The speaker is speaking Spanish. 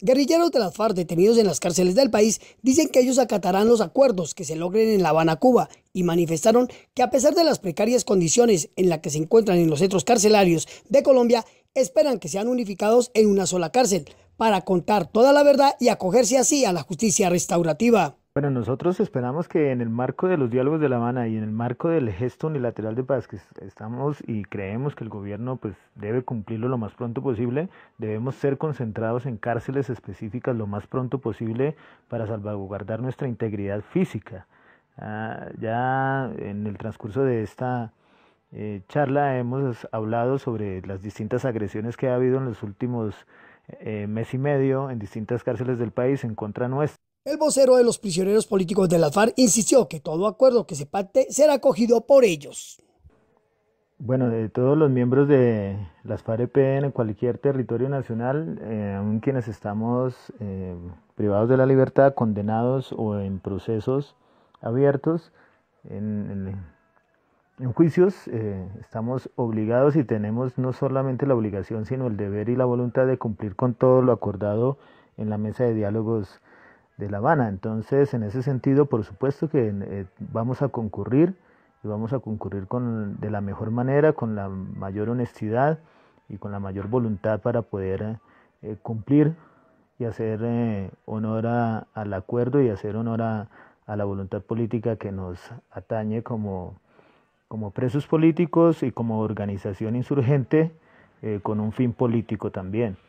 Guerrilleros de las FARC detenidos en las cárceles del país dicen que ellos acatarán los acuerdos que se logren en La Habana, Cuba, y manifestaron que a pesar de las precarias condiciones en las que se encuentran en los centros carcelarios de Colombia, esperan que sean unificados en una sola cárcel para contar toda la verdad y acogerse así a la justicia restaurativa. Bueno, nosotros esperamos que en el marco de los diálogos de La Habana y en el marco del gesto unilateral de paz que estamos y creemos que el gobierno pues debe cumplirlo lo más pronto posible, debemos ser concentrados en cárceles específicas lo más pronto posible para salvaguardar nuestra integridad física. Ah, ya en el transcurso de esta eh, charla hemos hablado sobre las distintas agresiones que ha habido en los últimos eh, mes y medio en distintas cárceles del país en contra nuestra. El vocero de los prisioneros políticos de La FARC insistió que todo acuerdo que se pacte será acogido por ellos. Bueno, de todos los miembros de las FARC en cualquier territorio nacional, eh, aún quienes estamos eh, privados de la libertad, condenados o en procesos abiertos, en, juicios, eh, estamos obligados y tenemos no solamente la obligación, sino el deber y la voluntad de cumplir con todo lo acordado en la mesa de diálogos de La Habana. Entonces, en ese sentido, por supuesto que eh, vamos a concurrir y vamos a concurrir con, de la mejor manera, con la mayor honestidad y con la mayor voluntad para poder eh, cumplir y hacer eh, honor al acuerdo y hacer honor a, la voluntad política que nos atañe como, como presos políticos y como organización insurgente con un fin político también.